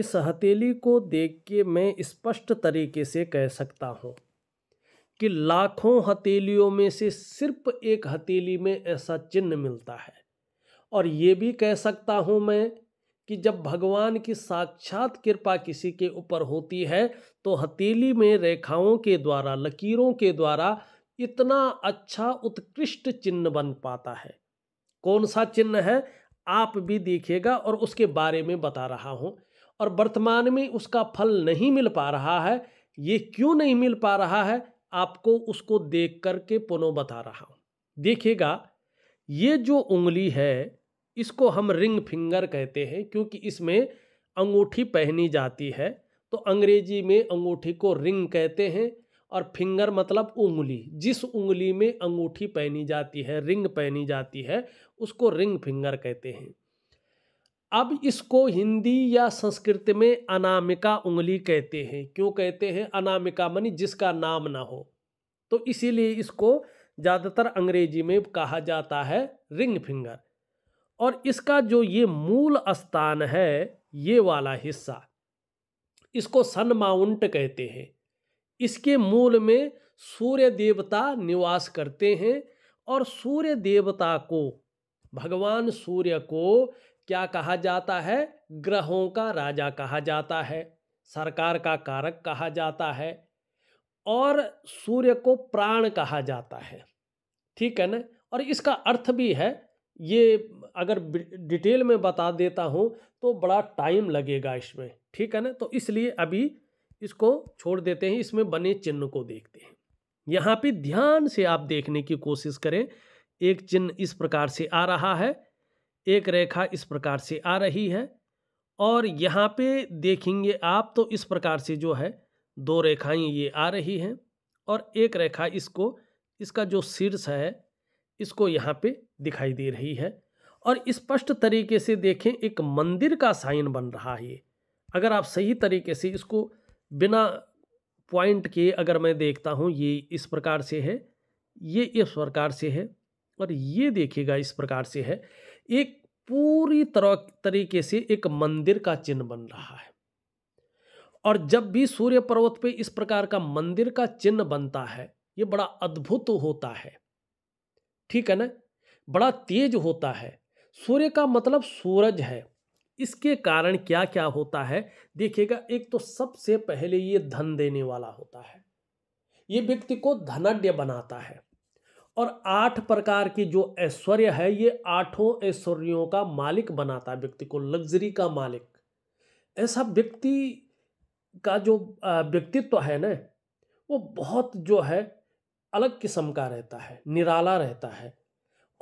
इस हथेली को देख के मैं स्पष्ट तरीके से कह सकता हूँ कि लाखों हथेलियों में से सिर्फ एक हथेली में ऐसा चिन्ह मिलता है और ये भी कह सकता हूँ मैं कि जब भगवान की साक्षात कृपा किसी के ऊपर होती है तो हथेली में रेखाओं के द्वारा लकीरों के द्वारा इतना अच्छा उत्कृष्ट चिन्ह बन पाता है कौन सा चिन्ह है आप भी देखिएगा और उसके बारे में बता रहा हूँ और वर्तमान में उसका फल नहीं मिल पा रहा है ये क्यों नहीं मिल पा रहा है आपको उसको देख कर के पुनः बता रहा हूँ देखिएगा ये जो उंगली है इसको हम रिंग फिंगर कहते हैं क्योंकि इसमें अंगूठी पहनी जाती है तो अंग्रेजी में अंगूठी को रिंग कहते हैं और फिंगर मतलब उंगली जिस उंगली में अंगूठी पहनी जाती है रिंग पहनी जाती है उसको रिंग फिंगर कहते हैं अब इसको हिंदी या संस्कृत में अनामिका उंगली कहते हैं क्यों कहते हैं अनामिका मनी जिसका नाम ना हो तो इसीलिए इसको ज़्यादातर अंग्रेजी में कहा जाता है रिंग फिंगर और इसका जो ये मूल स्थान है ये वाला हिस्सा इसको सन माउंट कहते हैं इसके मूल में सूर्य देवता निवास करते हैं और सूर्य देवता को भगवान सूर्य को क्या कहा जाता है ग्रहों का राजा कहा जाता है सरकार का कारक कहा जाता है और सूर्य को प्राण कहा जाता है ठीक है ना और इसका अर्थ भी है ये अगर डिटेल में बता देता हूँ तो बड़ा टाइम लगेगा इसमें ठीक है ना तो इसलिए अभी इसको छोड़ देते हैं इसमें बने चिन्ह को देखते हैं यहाँ पे ध्यान से आप देखने की कोशिश करें एक चिन्ह इस प्रकार से आ रहा है एक रेखा इस प्रकार से आ रही है और यहाँ पे देखेंगे आप तो इस प्रकार से जो है दो रेखाएं ये आ रही हैं और एक रेखा इसको इसका जो शीर्ष है इसको यहाँ पे दिखाई दे रही है और स्पष्ट तरीके से देखें एक मंदिर का साइन बन रहा है ये अगर आप सही तरीके से इसको बिना पॉइंट के अगर मैं देखता हूँ ये इस प्रकार से है ये इस प्रकार से है और ये देखिएगा इस प्रकार से है एक पूरी तरह तरीके से एक मंदिर का चिन्ह बन रहा है और जब भी सूर्य पर्वत पे इस प्रकार का मंदिर का चिन्ह बनता है ये बड़ा अद्भुत होता है ठीक है ना बड़ा तेज होता है सूर्य का मतलब सूरज है इसके कारण क्या क्या होता है देखिएगा एक तो सबसे पहले ये धन देने वाला होता है ये व्यक्ति को धनाढ़ बनाता है और आठ प्रकार की जो ऐश्वर्य है ये आठों ऐश्वर्यों का मालिक बनाता है व्यक्ति को लग्जरी का मालिक ऐसा व्यक्ति का जो व्यक्तित्व तो है ना वो बहुत जो है अलग किस्म का रहता है निराला रहता है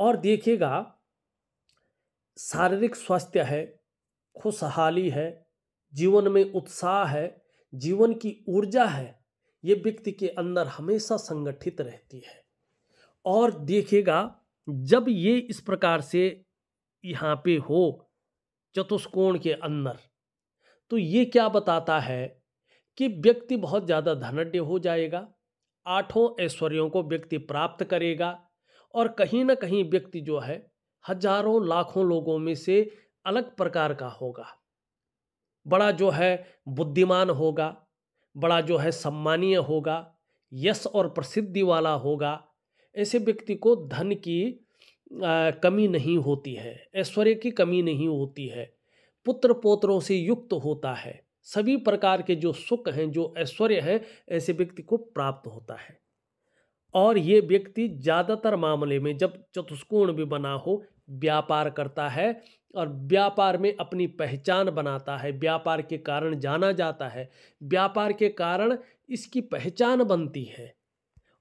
और देखिएगा शारीरिक स्वास्थ्य है खुशहाली है जीवन में उत्साह है जीवन की ऊर्जा है ये व्यक्ति के अंदर हमेशा संगठित रहती है और देखेगा जब ये इस प्रकार से यहाँ पे हो चतुष्कोण के अंदर तो ये क्या बताता है कि व्यक्ति बहुत ज़्यादा धनड्य हो जाएगा आठों ऐश्वर्यों को व्यक्ति प्राप्त करेगा और कहीं ना कहीं व्यक्ति जो है हजारों लाखों लोगों में से अलग प्रकार का होगा बड़ा जो है बुद्धिमान होगा बड़ा जो है सम्मानीय होगा यश और प्रसिद्धि वाला होगा ऐसे व्यक्ति को धन की आ, कमी नहीं होती है ऐश्वर्य की कमी नहीं होती है पुत्र पोत्रों से युक्त होता है सभी प्रकार के जो सुख हैं जो ऐश्वर्य हैं ऐसे व्यक्ति को प्राप्त होता है और ये व्यक्ति ज़्यादातर मामले में जब चतुष्कोण भी बना हो व्यापार करता है और व्यापार में अपनी पहचान बनाता है व्यापार के कारण जाना जाता है व्यापार के कारण इसकी पहचान बनती है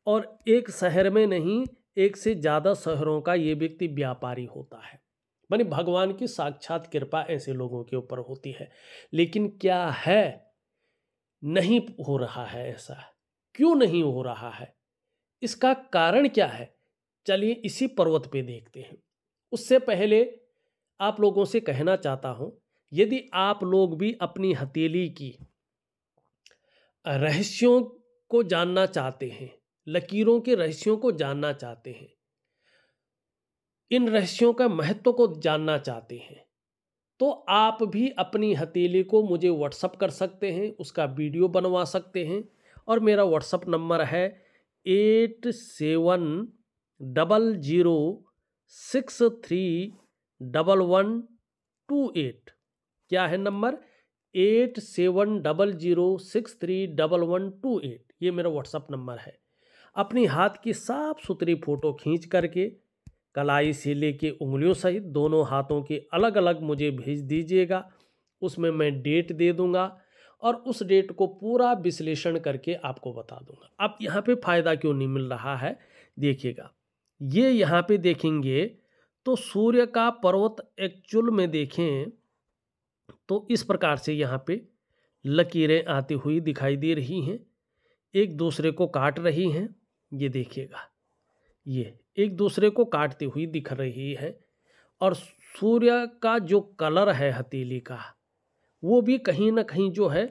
और एक शहर में नहीं एक से ज़्यादा शहरों का ये व्यक्ति व्यापारी होता है मानी भगवान की साक्षात कृपा ऐसे लोगों के ऊपर होती है लेकिन क्या है नहीं हो रहा है ऐसा क्यों नहीं हो रहा है इसका कारण क्या है चलिए इसी पर्वत पे देखते हैं उससे पहले आप लोगों से कहना चाहता हूं यदि आप लोग भी अपनी हथेली की रहस्यों को जानना चाहते हैं लकीरों के रहस्यों को जानना चाहते हैं इन रहस्यों का महत्व को जानना चाहते हैं तो आप भी अपनी हथेली को मुझे व्हाट्सअप कर सकते हैं उसका वीडियो बनवा सकते हैं और मेरा व्हाट्सअप नंबर है eight seven double zero six three double one two eight क्या है number eight seven double zero six three double one two eight ये मेरा व्हाट्सअप नंबर है अपनी हाथ की साफ सुथरी फोटो खींच करके कलाई से लेके उंगलियों सहित दोनों हाथों के अलग अलग मुझे भेज दीजिएगा उसमें मैं डेट दे दूंगा और उस डेट को पूरा विश्लेषण करके आपको बता दूंगा अब यहाँ पे फ़ायदा क्यों नहीं मिल रहा है देखिएगा ये यहाँ पे देखेंगे तो सूर्य का पर्वत एक्चुअल में देखें तो इस प्रकार से यहाँ पे लकीरें आती हुई दिखाई दे रही हैं एक दूसरे को काट रही हैं ये देखिएगा ये एक दूसरे को काटती हुई दिख रही है और सूर्य का जो कलर है हथेली का वो भी कहीं ना कहीं जो है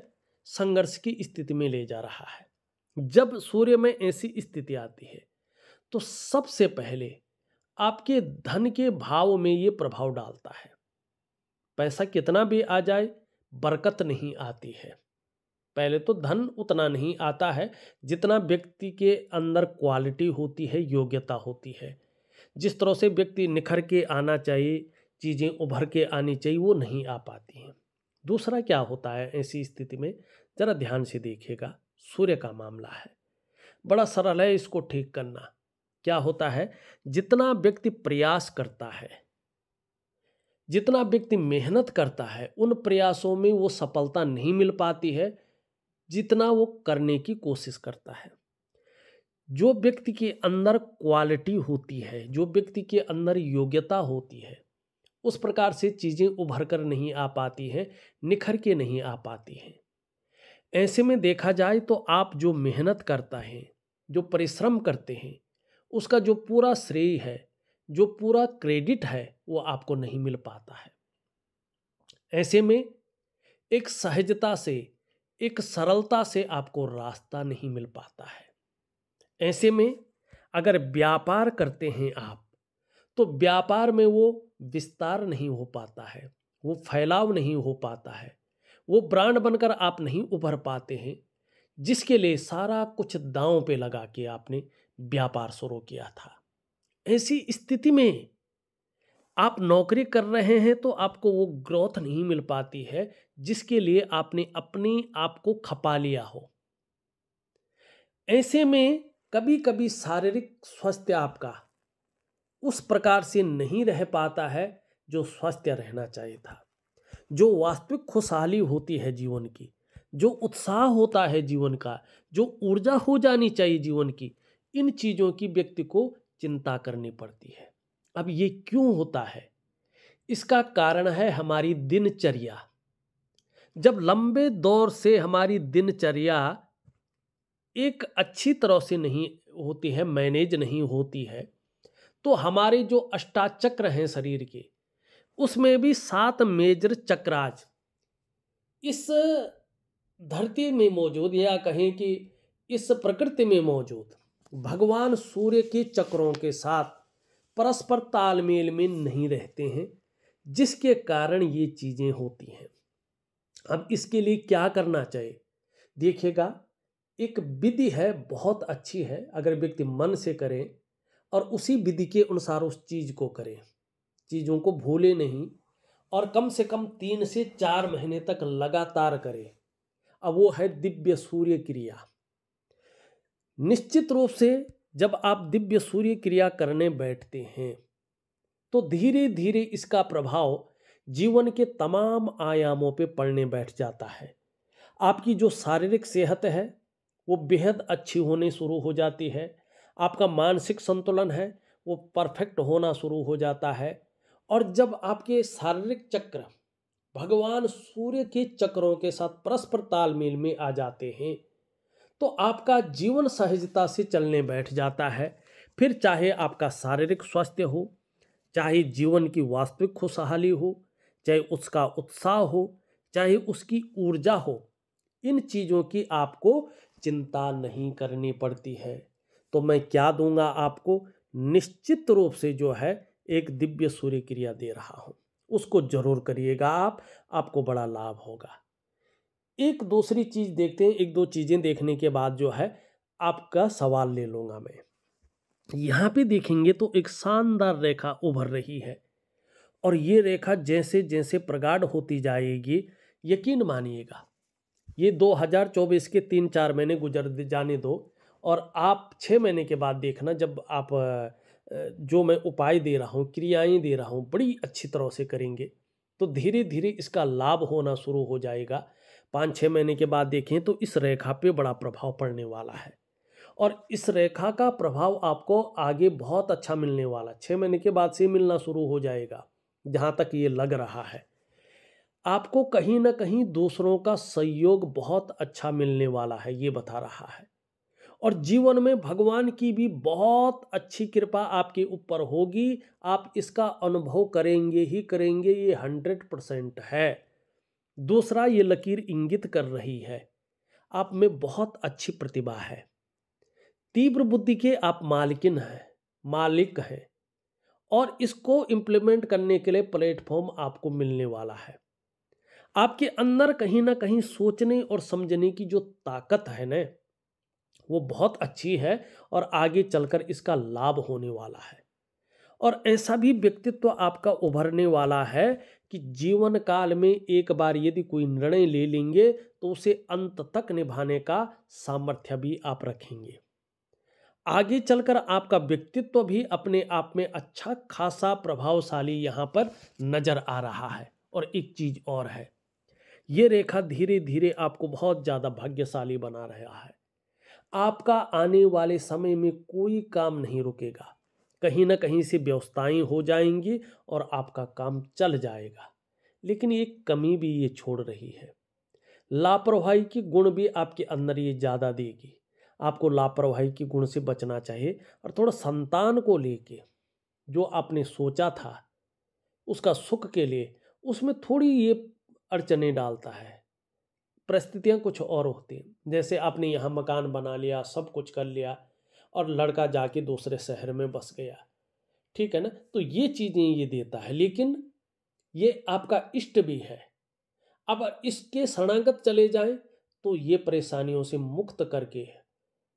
संघर्ष की स्थिति में ले जा रहा है जब सूर्य में ऐसी स्थिति आती है तो सबसे पहले आपके धन के भाव में ये प्रभाव डालता है पैसा कितना भी आ जाए बरकत नहीं आती है पहले तो धन उतना नहीं आता है जितना व्यक्ति के अंदर क्वालिटी होती है योग्यता होती है जिस तरह से व्यक्ति निखर के आना चाहिए चीज़ें उभर के आनी चाहिए वो नहीं आ पाती हैं दूसरा क्या होता है ऐसी स्थिति में ज़रा ध्यान से देखेगा सूर्य का मामला है बड़ा सरल है इसको ठीक करना क्या होता है जितना व्यक्ति प्रयास करता है जितना व्यक्ति मेहनत करता है उन प्रयासों में वो सफलता नहीं मिल पाती है जितना वो करने की कोशिश करता है जो व्यक्ति के अंदर क्वालिटी होती है जो व्यक्ति के अंदर योग्यता होती है उस प्रकार से चीज़ें उभर कर नहीं आ पाती हैं निखर के नहीं आ पाती हैं ऐसे में देखा जाए तो आप जो मेहनत करता है जो परिश्रम करते हैं उसका जो पूरा श्रेय है जो पूरा क्रेडिट है वो आपको नहीं मिल पाता है ऐसे में एक सहजता से एक सरलता से आपको रास्ता नहीं मिल पाता है ऐसे में अगर व्यापार करते हैं आप तो व्यापार में वो विस्तार नहीं हो पाता है वो फैलाव नहीं हो पाता है वो ब्रांड बनकर आप नहीं उभर पाते हैं जिसके लिए सारा कुछ दांव पे लगा के आपने व्यापार शुरू किया था ऐसी स्थिति में आप नौकरी कर रहे हैं तो आपको वो ग्रोथ नहीं मिल पाती है जिसके लिए आपने अपने आप को खपा लिया हो ऐसे में कभी कभी शारीरिक स्वास्थ्य आपका उस प्रकार से नहीं रह पाता है जो स्वास्थ्य रहना चाहिए था जो वास्तविक खुशहाली होती है जीवन की जो उत्साह होता है जीवन का जो ऊर्जा हो जानी चाहिए जीवन की इन चीज़ों की व्यक्ति को चिंता करनी पड़ती है अब ये क्यों होता है इसका कारण है हमारी दिनचर्या जब लंबे दौर से हमारी दिनचर्या एक अच्छी तरह से नहीं होती है मैनेज नहीं होती है तो हमारे जो अष्टाचक्र हैं शरीर के उसमें भी सात मेजर चक्राज इस धरती में मौजूद या कहें कि इस प्रकृति में मौजूद भगवान सूर्य के चक्रों के साथ परस्पर तालमेल में नहीं रहते हैं जिसके कारण ये चीज़ें होती हैं अब इसके लिए क्या करना चाहिए देखिएगा एक विधि है बहुत अच्छी है अगर व्यक्ति मन से करें और उसी विधि के अनुसार उस चीज़ को करें चीज़ों को भूले नहीं और कम से कम तीन से चार महीने तक लगातार करें अब वो है दिव्य सूर्य क्रिया निश्चित रूप से जब आप दिव्य सूर्य क्रिया करने बैठते हैं तो धीरे धीरे इसका प्रभाव जीवन के तमाम आयामों पे पड़ने बैठ जाता है आपकी जो शारीरिक सेहत है वो बेहद अच्छी होने शुरू हो जाती है आपका मानसिक संतुलन है वो परफेक्ट होना शुरू हो जाता है और जब आपके शारीरिक चक्र भगवान सूर्य के चक्रों के साथ परस्पर तालमेल में आ जाते हैं तो आपका जीवन सहजता से चलने बैठ जाता है फिर चाहे आपका शारीरिक स्वास्थ्य हो चाहे जीवन की वास्तविक खुशहाली हो चाहे उसका उत्साह हो चाहे उसकी ऊर्जा हो इन चीज़ों की आपको चिंता नहीं करनी पड़ती है तो मैं क्या दूंगा आपको निश्चित रूप से जो है एक दिव्य सूर्य क्रिया दे रहा हूँ उसको जरूर करिएगा आप आपको बड़ा लाभ होगा एक दूसरी चीज़ देखते हैं एक दो चीज़ें देखने के बाद जो है आपका सवाल ले लूँगा मैं यहाँ पे देखेंगे तो एक शानदार रेखा उभर रही है और ये रेखा जैसे जैसे प्रगाढ़ होती जाएगी यकीन मानिएगा ये 2024 के तीन चार महीने गुजर जाने दो और आप छः महीने के बाद देखना जब आप जो मैं उपाय दे रहा हूँ क्रियाएं दे रहा हूँ बड़ी अच्छी तरह से करेंगे तो धीरे धीरे इसका लाभ होना शुरू हो जाएगा पाँच छः महीने के बाद देखें तो इस रेखा पे बड़ा प्रभाव पड़ने वाला है और इस रेखा का प्रभाव आपको आगे बहुत अच्छा मिलने वाला छः महीने के बाद से मिलना शुरू हो जाएगा जहाँ तक ये लग रहा है आपको कहीं ना कहीं दूसरों का सहयोग बहुत अच्छा मिलने वाला है ये बता रहा है और जीवन में भगवान की भी बहुत अच्छी कृपा आपके ऊपर होगी आप इसका अनुभव करेंगे ही करेंगे ये हंड्रेड परसेंट है दूसरा ये लकीर इंगित कर रही है आप में बहुत अच्छी प्रतिभा है तीव्र बुद्धि के आप मालिकिन हैं मालिक हैं और इसको इम्प्लीमेंट करने के लिए प्लेटफॉर्म आपको मिलने वाला है आपके अंदर कहीं ना कहीं सोचने और समझने की जो ताकत है ना वो बहुत अच्छी है और आगे चलकर इसका लाभ होने वाला है और ऐसा भी व्यक्तित्व आपका उभरने वाला है कि जीवन काल में एक बार यदि कोई निर्णय ले लेंगे तो उसे अंत तक निभाने का सामर्थ्य भी आप रखेंगे आगे चलकर आपका व्यक्तित्व भी अपने आप में अच्छा खासा प्रभावशाली यहाँ पर नजर आ रहा है और एक चीज और है ये रेखा धीरे धीरे आपको बहुत ज़्यादा भाग्यशाली बना रहा है आपका आने वाले समय में कोई काम नहीं रुकेगा कहीं ना कहीं से व्यवस्थाएं हो जाएंगी और आपका काम चल जाएगा लेकिन ये कमी भी ये छोड़ रही है लापरवाही की गुण भी आपके अंदर ये ज़्यादा देगी आपको लापरवाही की गुण से बचना चाहिए और थोड़ा संतान को लेके जो आपने सोचा था उसका सुख के लिए उसमें थोड़ी ये अड़चने डालता है परिस्थितियाँ कुछ और होती हैं जैसे आपने यहाँ मकान बना लिया सब कुछ कर लिया और लड़का जाके दूसरे शहर में बस गया ठीक है ना तो ये चीज़ें ये देता है लेकिन ये आपका इष्ट भी है अब इसके शरणागत चले जाएं तो ये परेशानियों से मुक्त करके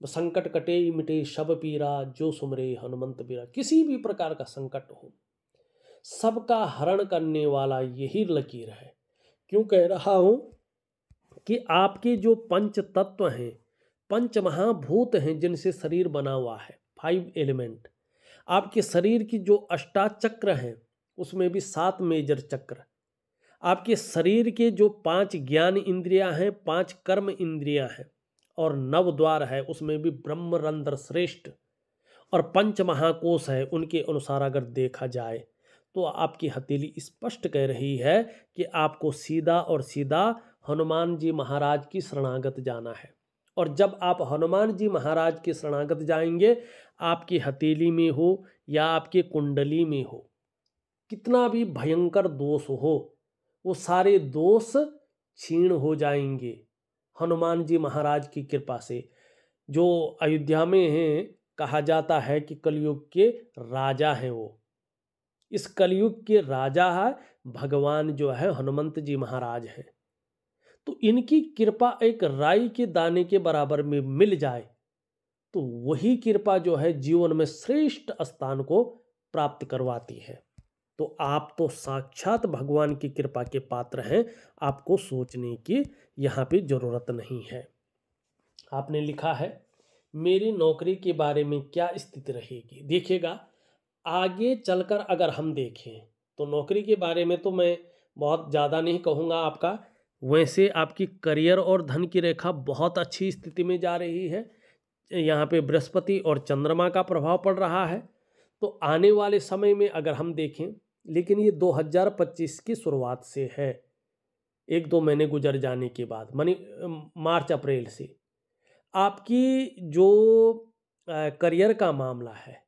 संकट कटे मिटे शब पीरा जो सुमरे हनुमंत पीरा किसी भी प्रकार का संकट हो सबका हरण करने वाला यही लकीर है क्यों कह रहा हूँ कि आपके जो पंच तत्व हैं पंच महाभूत हैं जिनसे शरीर बना हुआ है फाइव एलिमेंट आपके शरीर की जो अष्टाचक्र हैं उसमें भी सात मेजर चक्र आपके शरीर के जो पांच ज्ञान इंद्रियां हैं पांच कर्म इंद्रियां हैं और नव द्वार है उसमें भी ब्रह्मरंध्र श्रेष्ठ और पंच महाकोश है उनके अनुसार अगर देखा जाए तो आपकी हथेली स्पष्ट कह रही है कि आपको सीधा और सीधा हनुमान जी महाराज की शरणागत जाना है और जब आप हनुमान जी महाराज के शरणागत जाएंगे आपकी हथेली में हो या आपके कुंडली में हो कितना भी भयंकर दोष हो वो सारे दोष क्षीण हो जाएंगे हनुमान जी महाराज की कृपा से जो अयोध्या में हैं कहा जाता है कि कलयुग के राजा हैं वो इस कलयुग के राजा है भगवान जो है हनुमंत जी महाराज हैं तो इनकी कृपा एक राई के दाने के बराबर में मिल जाए तो वही कृपा जो है जीवन में श्रेष्ठ स्थान को प्राप्त करवाती है तो आप तो साक्षात भगवान की कृपा के पात्र हैं आपको सोचने की यहाँ पे ज़रूरत नहीं है आपने लिखा है मेरी नौकरी के बारे में क्या स्थिति रहेगी देखिएगा आगे चलकर अगर हम देखें तो नौकरी के बारे में तो मैं बहुत ज़्यादा नहीं कहूँगा आपका वैसे आपकी करियर और धन की रेखा बहुत अच्छी स्थिति में जा रही है यहाँ पे बृहस्पति और चंद्रमा का प्रभाव पड़ रहा है तो आने वाले समय में अगर हम देखें लेकिन ये 2025 की शुरुआत से है एक दो महीने गुजर जाने के बाद मानी मार्च अप्रैल से आपकी जो करियर का मामला है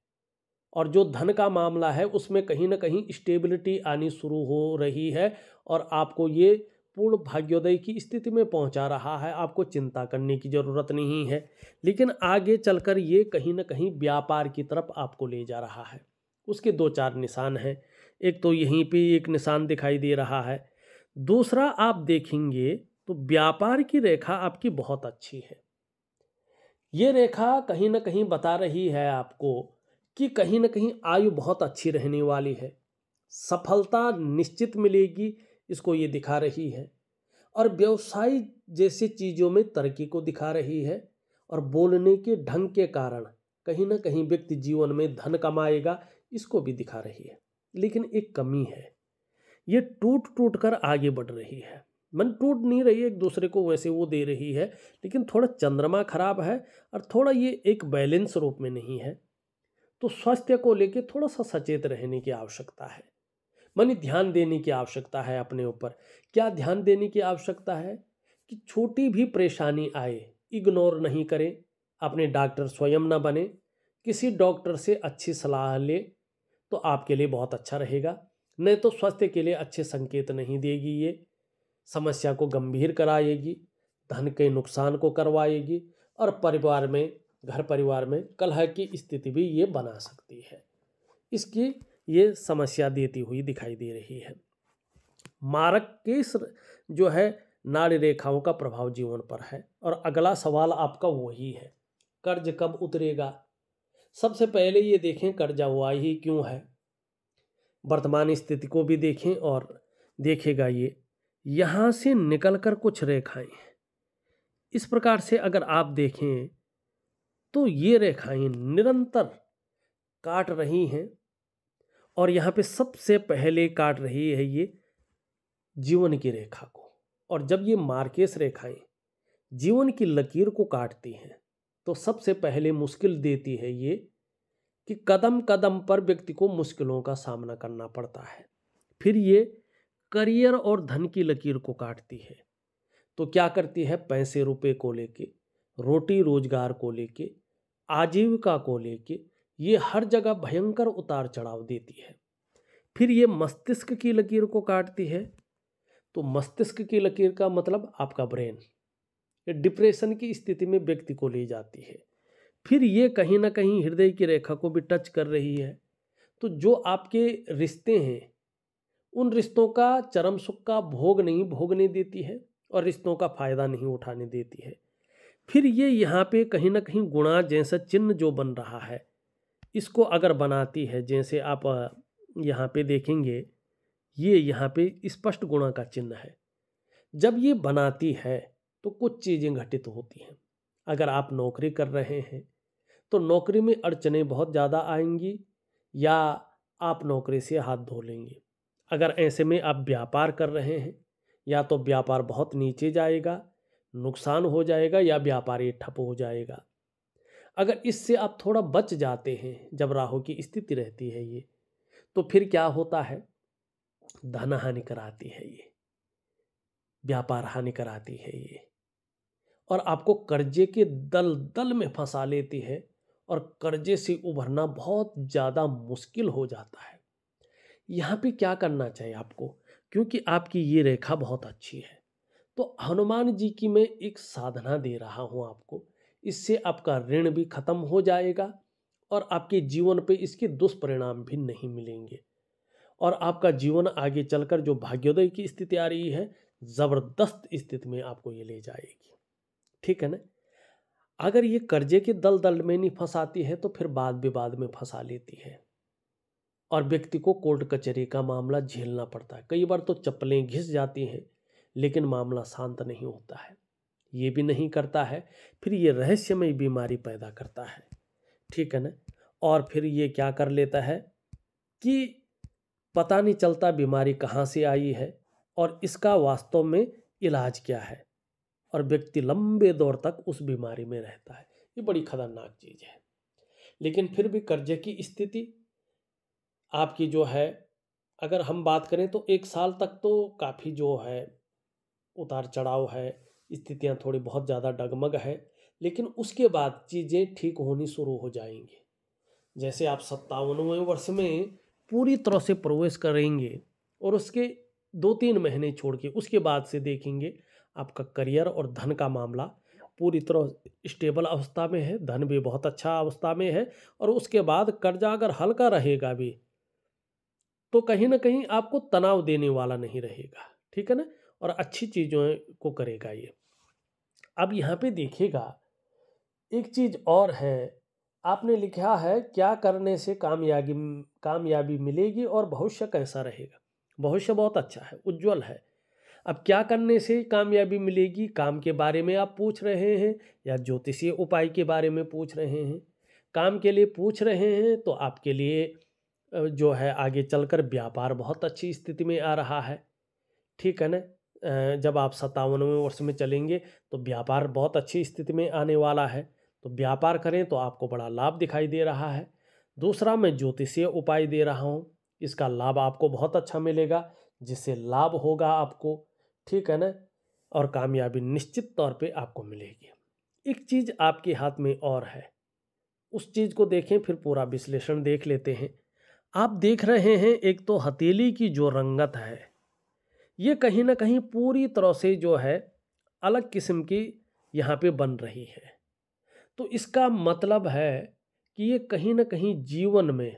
और जो धन का मामला है उसमें कहीं ना कहीं स्टेबिलिटी आनी शुरू हो रही है और आपको ये पूर्ण भाग्योदय की स्थिति में पहुंचा रहा है आपको चिंता करने की ज़रूरत नहीं है लेकिन आगे चलकर ये कहीं ना कहीं व्यापार की तरफ आपको ले जा रहा है उसके दो चार निशान हैं एक तो यहीं पे एक निशान दिखाई दे रहा है दूसरा आप देखेंगे तो व्यापार की रेखा आपकी बहुत अच्छी है ये रेखा कहीं ना कहीं बता रही है आपको कि कहीं ना कहीं आयु बहुत अच्छी रहने वाली है सफलता निश्चित मिलेगी इसको ये दिखा रही है और व्यवसाय जैसे चीज़ों में तरक्की को दिखा रही है और बोलने के ढंग के कारण कहीं ना कहीं व्यक्ति जीवन में धन कमाएगा इसको भी दिखा रही है लेकिन एक कमी है ये टूट टूट कर आगे बढ़ रही है मन टूट नहीं रही है एक दूसरे को वैसे वो दे रही है लेकिन थोड़ा चंद्रमा खराब है और थोड़ा ये एक बैलेंस रूप में नहीं है तो स्वास्थ्य को लेके थोड़ा सा सचेत रहने की आवश्यकता है मन ध्यान देने की आवश्यकता है अपने ऊपर क्या ध्यान देने की आवश्यकता है कि छोटी भी परेशानी आए इग्नोर नहीं करें अपने डॉक्टर स्वयं ना बने किसी डॉक्टर से अच्छी सलाह ले तो आपके लिए बहुत अच्छा रहेगा नहीं तो स्वास्थ्य के लिए अच्छे संकेत नहीं देगी ये समस्या को गंभीर कराएगी धन के नुकसान को करवाएगी और परिवार में घर परिवार में कलह की स्थिति भी ये बना सकती है इसकी ये समस्या देती हुई दिखाई दे रही है मारक किस जो है नाड़ी रेखाओं का प्रभाव जीवन पर है और अगला सवाल आपका वही है कर्ज कब उतरेगा सबसे पहले ये देखें कर्जा हुआ ही क्यों है वर्तमान स्थिति को भी देखें और देखेगा ये यहाँ से निकलकर कुछ रेखाएं हैं इस प्रकार से अगर आप देखें तो ये रेखाएं निरंतर काट रही हैं और यहाँ पे सबसे पहले काट रही है ये जीवन की रेखा को और जब ये मार्केस रेखाएं जीवन की लकीर को काटती हैं तो सबसे पहले मुश्किल देती है ये कि कदम कदम पर व्यक्ति को मुश्किलों का सामना करना पड़ता है फिर ये करियर और धन की लकीर को काटती है तो क्या करती है पैसे रुपए को लेके रोटी रोजगार को लेके आजीविका को लेके ये हर जगह भयंकर उतार चढ़ाव देती है फिर ये मस्तिष्क की लकीर को काटती है तो मस्तिष्क की लकीर का मतलब आपका ब्रेन ये डिप्रेशन की स्थिति में व्यक्ति को ले जाती है फिर ये कहीं ना कहीं हृदय की रेखा को भी टच कर रही है तो जो आपके रिश्ते हैं उन रिश्तों का चरम सुख का भोग नहीं भोगने देती है और रिश्तों का फायदा नहीं उठाने देती है फिर ये यहाँ पे कहीं ना कहीं गुणा जैसा चिन्ह जो बन रहा है इसको अगर बनाती है जैसे आप यहाँ पे देखेंगे ये यहाँ पे स्पष्ट गुणा का चिन्ह है जब ये बनाती है तो कुछ चीज़ें घटित होती हैं अगर आप नौकरी कर रहे हैं तो नौकरी में अड़चने बहुत ज़्यादा आएंगी या आप नौकरी से हाथ धो लेंगे अगर ऐसे में आप व्यापार कर रहे हैं या तो व्यापार बहुत नीचे जाएगा नुकसान हो जाएगा या व्यापारी ठप हो जाएगा अगर इससे आप थोड़ा बच जाते हैं जब राहु की स्थिति रहती है ये तो फिर क्या होता है धन हानि कराती है ये व्यापार हानि कराती है ये और आपको कर्जे के दल दल में फंसा लेती है और कर्जे से उभरना बहुत ज़्यादा मुश्किल हो जाता है यहाँ पे क्या करना चाहिए आपको क्योंकि आपकी ये रेखा बहुत अच्छी है तो हनुमान जी की मैं एक साधना दे रहा हूँ आपको इससे आपका ऋण भी खत्म हो जाएगा और आपके जीवन पे इसके दुष्परिणाम भी नहीं मिलेंगे और आपका जीवन आगे चलकर जो भाग्योदय की स्थिति आ रही है ज़बरदस्त स्थिति में आपको ये ले जाएगी ठीक है ना अगर ये कर्जे के दल दल में नहीं फंसाती है तो फिर बाद विवाद में फंसा लेती है और व्यक्ति को कोर्ट कचहरी का मामला झेलना पड़ता है कई बार तो चप्पलें घिस जाती हैं लेकिन मामला शांत नहीं होता है ये भी नहीं करता है फिर ये रहस्यमय बीमारी पैदा करता है ठीक है ना और फिर ये क्या कर लेता है कि पता नहीं चलता बीमारी कहाँ से आई है और इसका वास्तव में इलाज क्या है और व्यक्ति लंबे दौर तक उस बीमारी में रहता है ये बड़ी खतरनाक चीज़ है लेकिन फिर भी कर्जे की स्थिति आपकी जो है अगर हम बात करें तो एक साल तक तो काफ़ी जो है उतार चढ़ाव है स्थितियाँ थोड़ी बहुत ज़्यादा डगमग है लेकिन उसके बाद चीज़ें ठीक होनी शुरू हो जाएंगी जैसे आप सत्तावनवें वर्ष में पूरी तरह से प्रवेश करेंगे और उसके दो तीन महीने छोड़ के उसके बाद से देखेंगे आपका करियर और धन का मामला पूरी तरह स्टेबल अवस्था में है धन भी बहुत अच्छा अवस्था में है और उसके बाद कर्जा अगर हल्का रहेगा भी तो कहीं ना कहीं आपको तनाव देने वाला नहीं रहेगा ठीक है ना और अच्छी चीज़ों को करेगा ये अब यहाँ पे देखिएगा एक चीज़ और है आपने लिखा है क्या करने से कामयाबी कामयाबी मिलेगी और भविष्य कैसा रहेगा भविष्य बहुत अच्छा है उज्जवल है अब क्या करने से कामयाबी मिलेगी काम के बारे में आप पूछ रहे हैं या ज्योतिषीय उपाय के बारे में पूछ रहे हैं काम के लिए पूछ रहे हैं तो आपके लिए जो है आगे चलकर व्यापार बहुत अच्छी स्थिति में आ रहा है ठीक है ना जब आप सत्तावनवें वर्ष में चलेंगे तो व्यापार बहुत अच्छी स्थिति में आने वाला है तो व्यापार करें तो आपको बड़ा लाभ दिखाई दे रहा है दूसरा मैं ज्योतिषीय उपाय दे रहा हूँ इसका लाभ आपको बहुत अच्छा मिलेगा जिससे लाभ होगा आपको ठीक है ना और कामयाबी निश्चित तौर पे आपको मिलेगी एक चीज़ आपके हाथ में और है उस चीज़ को देखें फिर पूरा विश्लेषण देख लेते हैं आप देख रहे हैं एक तो हथेली की जो रंगत है ये कहीं ना कहीं पूरी तरह से जो है अलग किस्म की यहाँ पे बन रही है तो इसका मतलब है कि ये कहीं ना कहीं जीवन में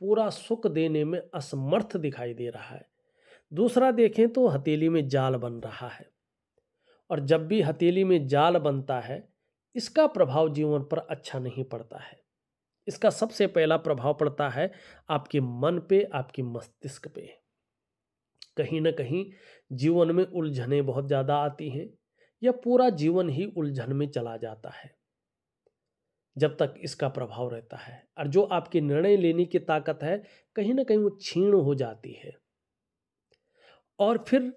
पूरा सुख देने में असमर्थ दिखाई दे रहा है दूसरा देखें तो हथेली में जाल बन रहा है और जब भी हथेली में जाल बनता है इसका प्रभाव जीवन पर अच्छा नहीं पड़ता है इसका सबसे पहला प्रभाव पड़ता है आपके मन पे आपके मस्तिष्क पे कहीं ना कहीं जीवन में उलझने बहुत ज़्यादा आती हैं या पूरा जीवन ही उलझन में चला जाता है जब तक इसका प्रभाव रहता है और जो आपके निर्णय लेने की ताकत है कहीं ना कहीं वो क्षीण हो जाती है और फिर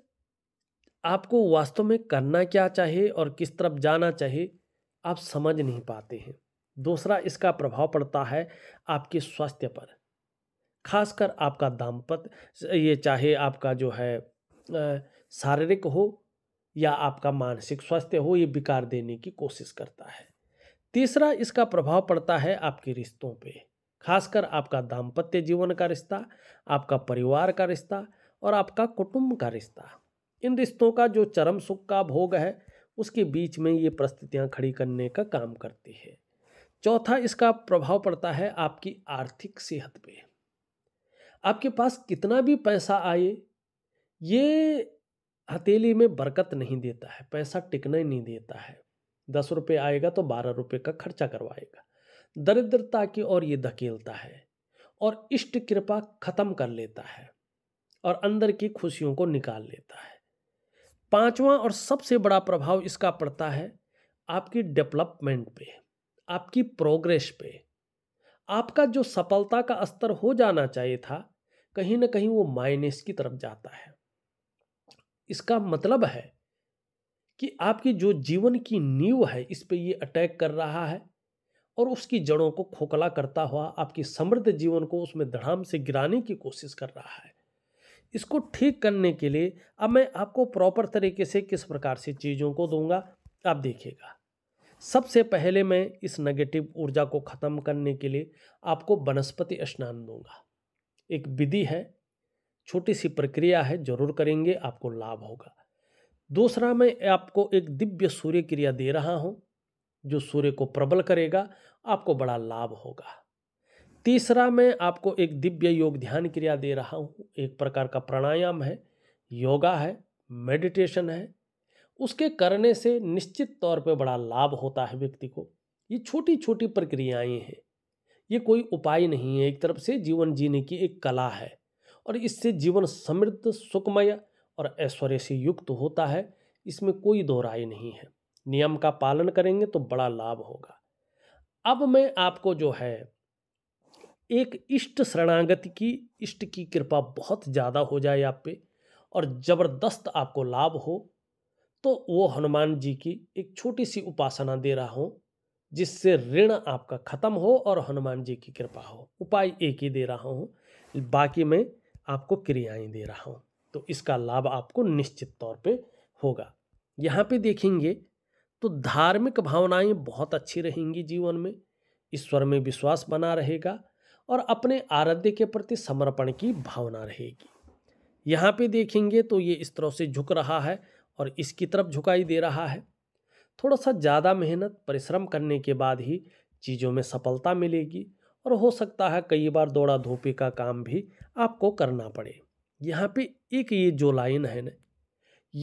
आपको वास्तव में करना क्या चाहिए और किस तरफ जाना चाहिए आप समझ नहीं पाते हैं दूसरा इसका प्रभाव पड़ता है आपके स्वास्थ्य पर खासकर आपका दाम्पत्य ये चाहे आपका जो है शारीरिक हो या आपका मानसिक स्वास्थ्य हो ये विकार देने की कोशिश करता है तीसरा इसका प्रभाव पड़ता है आपके रिश्तों पे खासकर आपका दाम्पत्य जीवन का रिश्ता आपका परिवार का रिश्ता और आपका कुटुंब का रिश्ता इन रिश्तों का जो चरम सुख का भोग है उसके बीच में ये परिस्थितियाँ खड़ी करने का काम करती है चौथा इसका प्रभाव पड़ता है आपकी आर्थिक सेहत पर आपके पास कितना भी पैसा आए ये हथेली में बरकत नहीं देता है पैसा टिकना ही नहीं देता है दस रुपये आएगा तो बारह रुपये का खर्चा करवाएगा दरिद्रता की ओर ये धकेलता है और इष्ट कृपा खत्म कर लेता है और अंदर की खुशियों को निकाल लेता है पांचवा और सबसे बड़ा प्रभाव इसका पड़ता है आपकी डेवलपमेंट पे आपकी प्रोग्रेस पे आपका जो सफलता का स्तर हो जाना चाहिए था कहीं ना कहीं वो माइनस की तरफ जाता है इसका मतलब है कि आपकी जो जीवन की नींव है इस पर ये अटैक कर रहा है और उसकी जड़ों को खोखला करता हुआ आपकी समृद्ध जीवन को उसमें धड़ाम से गिराने की कोशिश कर रहा है इसको ठीक करने के लिए अब मैं आपको प्रॉपर तरीके से किस प्रकार से चीज़ों को दूंगा आप देखिएगा सबसे पहले मैं इस नेगेटिव ऊर्जा को ख़त्म करने के लिए आपको वनस्पति स्नान दूंगा एक विधि है छोटी सी प्रक्रिया है जरूर करेंगे आपको लाभ होगा दूसरा मैं आपको एक दिव्य सूर्य क्रिया दे रहा हूँ जो सूर्य को प्रबल करेगा आपको बड़ा लाभ होगा तीसरा मैं आपको एक दिव्य योग ध्यान क्रिया दे रहा हूँ एक प्रकार का प्राणायाम है योगा है मेडिटेशन है उसके करने से निश्चित तौर पे बड़ा लाभ होता है व्यक्ति को ये छोटी छोटी प्रक्रियाएँ हैं ये कोई उपाय नहीं है एक तरफ से जीवन जीने की एक कला है और इससे जीवन समृद्ध सुखमय और ऐश्वर्य से युक्त होता है इसमें कोई दो राय नहीं है नियम का पालन करेंगे तो बड़ा लाभ होगा अब मैं आपको जो है एक इष्ट शरणागति की इष्ट की कृपा बहुत ज़्यादा हो जाए आप पे और ज़बरदस्त आपको लाभ हो तो वो हनुमान जी की एक छोटी सी उपासना दे रहा हूँ जिससे ऋण आपका खत्म हो और हनुमान जी की कृपा हो उपाय एक ही दे रहा हूँ बाकी मैं आपको क्रियाएं दे रहा हूँ तो इसका लाभ आपको निश्चित तौर पे होगा यहाँ पे देखेंगे तो धार्मिक भावनाएं बहुत अच्छी रहेंगी जीवन में ईश्वर में विश्वास बना रहेगा और अपने आराध्य के प्रति समर्पण की भावना रहेगी यहाँ पे देखेंगे तो ये इस तरह से झुक रहा है और इसकी तरफ झुकाई दे रहा है थोड़ा सा ज़्यादा मेहनत परिश्रम करने के बाद ही चीज़ों में सफलता मिलेगी और हो सकता है कई बार दौड़ा धोपी का काम भी आपको करना पड़े यहाँ पे एक ये जो लाइन है ना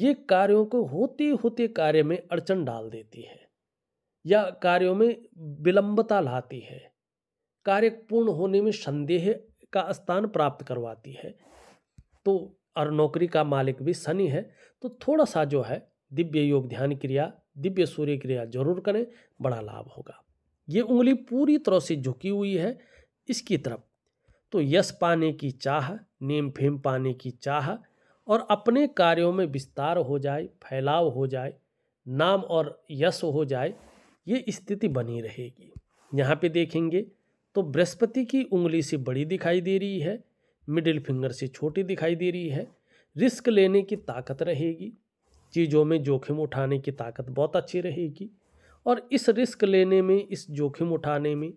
ये कार्यों को होते होते कार्य में अड़चन डाल देती है या कार्यों में विलंबता लाती है कार्य पूर्ण होने में संदेह का स्थान प्राप्त करवाती है तो और नौकरी का मालिक भी शनि है तो थोड़ा सा जो है दिव्य योग ध्यान क्रिया दिव्य सूर्य क्रिया जरूर करें बड़ा लाभ होगा ये उंगली पूरी तरह से झुकी हुई है इसकी तरफ तो यश पाने की चाह नेम फेम पाने की चाह और अपने कार्यों में विस्तार हो जाए फैलाव हो जाए नाम और यश हो जाए ये स्थिति बनी रहेगी यहाँ पे देखेंगे तो बृहस्पति की उंगली से बड़ी दिखाई दे रही है मिडिल फिंगर से छोटी दिखाई दे रही है रिस्क लेने की ताकत रहेगी चीज़ों में जोखिम उठाने की ताकत बहुत अच्छी रहेगी और इस रिस्क लेने में इस जोखिम उठाने में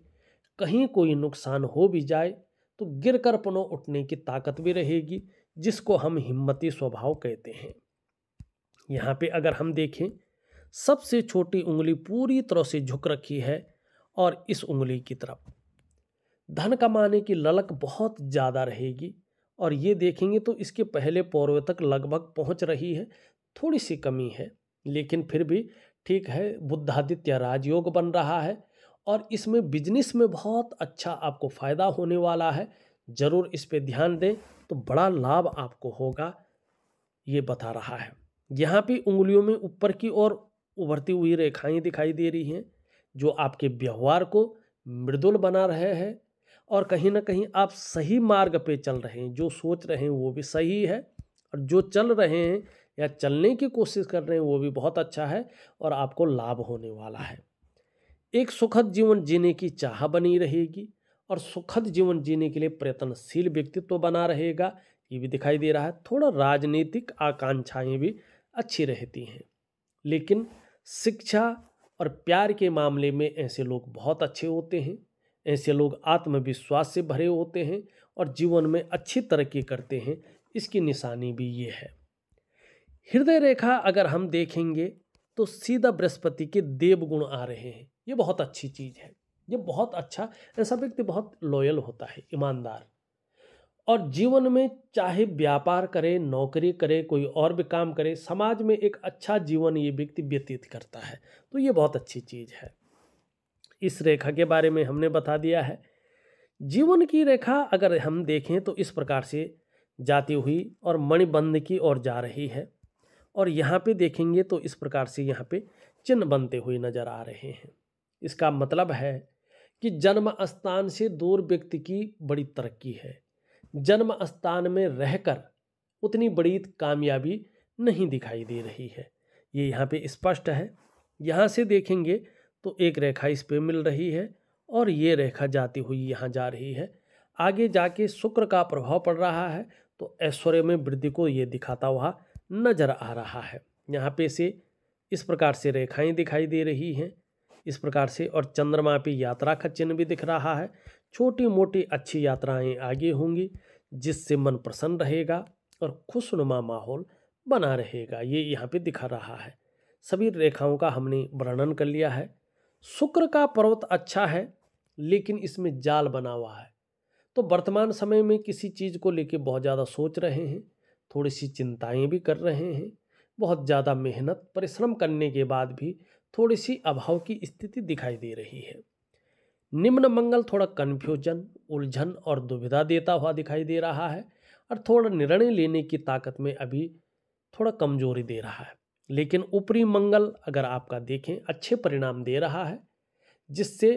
कहीं कोई नुकसान हो भी जाए तो गिर कर पुनः उठने की ताकत भी रहेगी जिसको हम हिम्मती स्वभाव कहते हैं यहाँ पे अगर हम देखें सबसे छोटी उंगली पूरी तरह से झुक रखी है और इस उंगली की तरफ धन कमाने की ललक बहुत ज़्यादा रहेगी और ये देखेंगे तो इसके पहले पौर्व तक लगभग पहुँच रही है थोड़ी सी कमी है लेकिन फिर भी ठीक है बुद्धादित्य राजयोग बन रहा है और इसमें बिजनेस में बहुत अच्छा आपको फ़ायदा होने वाला है ज़रूर इस पर ध्यान दें तो बड़ा लाभ आपको होगा ये बता रहा है यहाँ पे उंगलियों में ऊपर की ओर उभरती हुई रेखाएं दिखाई दे रही हैं जो आपके व्यवहार को मृदुल बना रहे हैं और कहीं ना कहीं आप सही मार्ग पे चल रहे हैं जो सोच रहे हैं वो भी सही है और जो चल रहे हैं या चलने की कोशिश कर रहे हैं वो भी बहुत अच्छा है और आपको लाभ होने वाला है एक सुखद जीवन जीने की चाह बनी रहेगी और सुखद जीवन जीने के लिए प्रयत्नशील व्यक्तित्व तो बना रहेगा ये भी दिखाई दे रहा है थोड़ा राजनीतिक आकांक्षाएँ भी अच्छी रहती हैं लेकिन शिक्षा और प्यार के मामले में ऐसे लोग बहुत अच्छे होते हैं ऐसे लोग आत्मविश्वास से भरे होते हैं और जीवन में अच्छी तरक्की करते हैं इसकी निशानी भी ये है हृदय रेखा अगर हम देखेंगे तो सीधा बृहस्पति के देव गुण आ रहे हैं ये बहुत अच्छी चीज़ है ये बहुत अच्छा ऐसा व्यक्ति बहुत लॉयल होता है ईमानदार और जीवन में चाहे व्यापार करे नौकरी करे कोई और भी काम करे समाज में एक अच्छा जीवन ये व्यक्ति व्यतीत करता है तो ये बहुत अच्छी चीज़ है इस रेखा के बारे में हमने बता दिया है जीवन की रेखा अगर हम देखें तो इस प्रकार से जाती हुई और मणिबंध की ओर जा रही है और यहाँ पे देखेंगे तो इस प्रकार से यहाँ पे चिन्ह बनते हुए नजर आ रहे हैं इसका मतलब है कि जन्म स्थान से दूर व्यक्ति की बड़ी तरक्की है जन्म स्थान में रहकर उतनी बड़ी कामयाबी नहीं दिखाई दे रही है ये यहाँ पे स्पष्ट है यहाँ से देखेंगे तो एक रेखा इस पर मिल रही है और ये रेखा जाती हुई यहाँ जा रही है आगे जाके शुक्र का प्रभाव पड़ रहा है तो ऐश्वर्य में वृद्धि को ये दिखाता हुआ नज़र आ रहा है यहाँ पे से इस प्रकार से रेखाएं दिखाई दे रही हैं इस प्रकार से और चंद्रमा पे यात्रा का चिन्ह भी दिख रहा है छोटी मोटी अच्छी यात्राएं आगे होंगी जिससे मन प्रसन्न रहेगा और खुशनुमा माहौल बना रहेगा ये यहाँ पे दिखा रहा है सभी रेखाओं का हमने वर्णन कर लिया है शुक्र का पर्वत अच्छा है लेकिन इसमें जाल बना हुआ है तो वर्तमान समय में किसी चीज़ को लेके बहुत ज़्यादा सोच रहे हैं थोड़ी सी चिंताएं भी कर रहे हैं बहुत ज़्यादा मेहनत परिश्रम करने के बाद भी थोड़ी सी अभाव की स्थिति दिखाई दे रही है निम्न मंगल थोड़ा कन्फ्यूजन उलझन और दुविधा देता हुआ दिखाई दे रहा है और थोड़ा निर्णय लेने की ताकत में अभी थोड़ा कमजोरी दे रहा है लेकिन ऊपरी मंगल अगर आपका देखें अच्छे परिणाम दे रहा है जिससे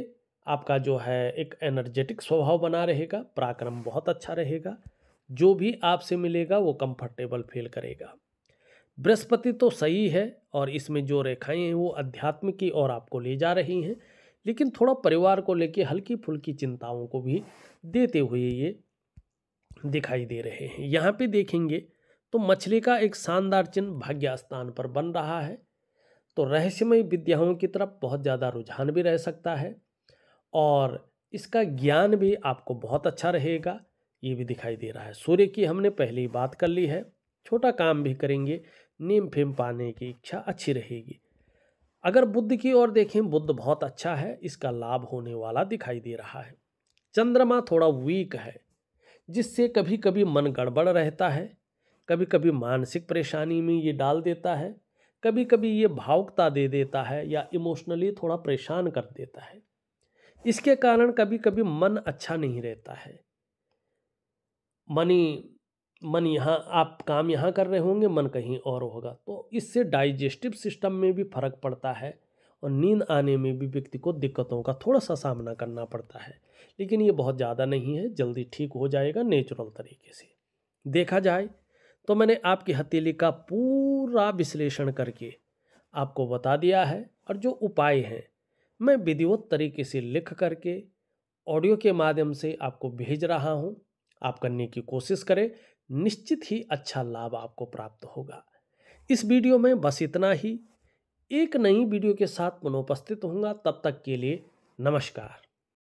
आपका जो है एक एनर्जेटिक स्वभाव बना रहेगा पराक्रम बहुत अच्छा रहेगा जो भी आपसे मिलेगा वो कंफर्टेबल फील करेगा बृहस्पति तो सही है और इसमें जो रेखाएं हैं वो अध्यात्म की ओर आपको ले जा रही हैं लेकिन थोड़ा परिवार को लेके हल्की फुल्की चिंताओं को भी देते हुए ये दिखाई दे रहे हैं यहाँ पे देखेंगे तो मछली का एक शानदार चिन्ह भाग्य स्थान पर बन रहा है तो रहस्यमय विद्याओं की तरफ बहुत ज़्यादा रुझान भी रह सकता है और इसका ज्ञान भी आपको बहुत अच्छा रहेगा ये भी दिखाई दे रहा है सूर्य की हमने पहले बात कर ली है छोटा काम भी करेंगे नीम फेम पाने की इच्छा अच्छी रहेगी अगर बुद्ध की ओर देखें बुद्ध बहुत अच्छा है इसका लाभ होने वाला दिखाई दे रहा है चंद्रमा थोड़ा वीक है जिससे कभी कभी मन गड़बड़ रहता है कभी कभी मानसिक परेशानी में ये डाल देता है कभी कभी ये भावुकता दे देता है या इमोशनली थोड़ा परेशान कर देता है इसके कारण कभी कभी मन अच्छा नहीं रहता है मनी मन यहाँ आप काम यहाँ कर रहे होंगे मन कहीं और होगा तो इससे डाइजेस्टिव सिस्टम में भी फर्क पड़ता है और नींद आने में भी व्यक्ति को दिक्कतों का थोड़ा सा सामना करना पड़ता है लेकिन ये बहुत ज़्यादा नहीं है जल्दी ठीक हो जाएगा नेचुरल तरीके से देखा जाए तो मैंने आपकी हथेली का पूरा विश्लेषण करके आपको बता दिया है और जो उपाय हैं मैं विधिवत तरीके से लिख करके ऑडियो के माध्यम से आपको भेज रहा हूँ आप करने की कोशिश करें निश्चित ही अच्छा लाभ आपको प्राप्त होगा इस वीडियो में बस इतना ही एक नई वीडियो के साथ पुनः उपस्थित होऊंगा तब तक के लिए नमस्कार